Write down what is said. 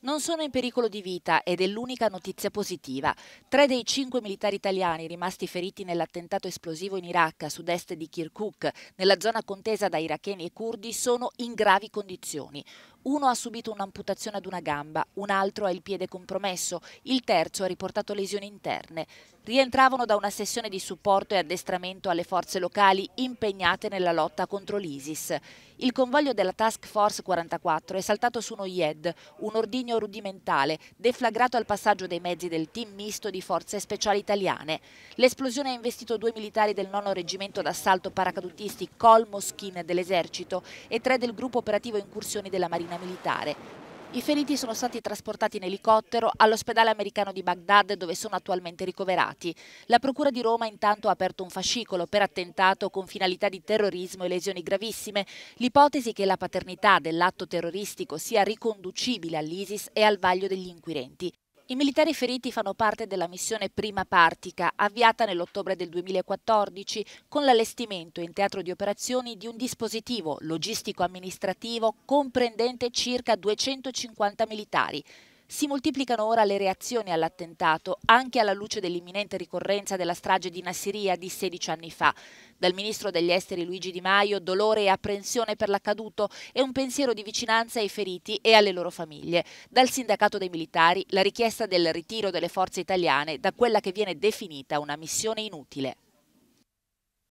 Non sono in pericolo di vita ed è l'unica notizia positiva. Tre dei cinque militari italiani rimasti feriti nell'attentato esplosivo in Iraq a sud-est di Kirkuk, nella zona contesa da iracheni e curdi, sono in gravi condizioni. Uno ha subito un'amputazione ad una gamba, un altro ha il piede compromesso, il terzo ha riportato lesioni interne. Rientravano da una sessione di supporto e addestramento alle forze locali impegnate nella lotta contro l'ISIS. Il convoglio della Task Force 44 è saltato su uno IED, un ordigno rudimentale, deflagrato al passaggio dei mezzi del team misto di forze speciali italiane. L'esplosione ha investito due militari del nono reggimento d'assalto paracadutisti Col Moschin dell'esercito e tre del gruppo operativo incursioni della Marina marina militare. I feriti sono stati trasportati in elicottero all'ospedale americano di Baghdad dove sono attualmente ricoverati. La Procura di Roma intanto ha aperto un fascicolo per attentato con finalità di terrorismo e lesioni gravissime. L'ipotesi che la paternità dell'atto terroristico sia riconducibile all'ISIS è al vaglio degli inquirenti. I militari feriti fanno parte della missione Prima Partica, avviata nell'ottobre del 2014 con l'allestimento in teatro di operazioni di un dispositivo logistico-amministrativo comprendente circa 250 militari. Si moltiplicano ora le reazioni all'attentato, anche alla luce dell'imminente ricorrenza della strage di Nassiria di 16 anni fa. Dal ministro degli esteri Luigi Di Maio dolore e apprensione per l'accaduto e un pensiero di vicinanza ai feriti e alle loro famiglie. Dal sindacato dei militari la richiesta del ritiro delle forze italiane da quella che viene definita una missione inutile.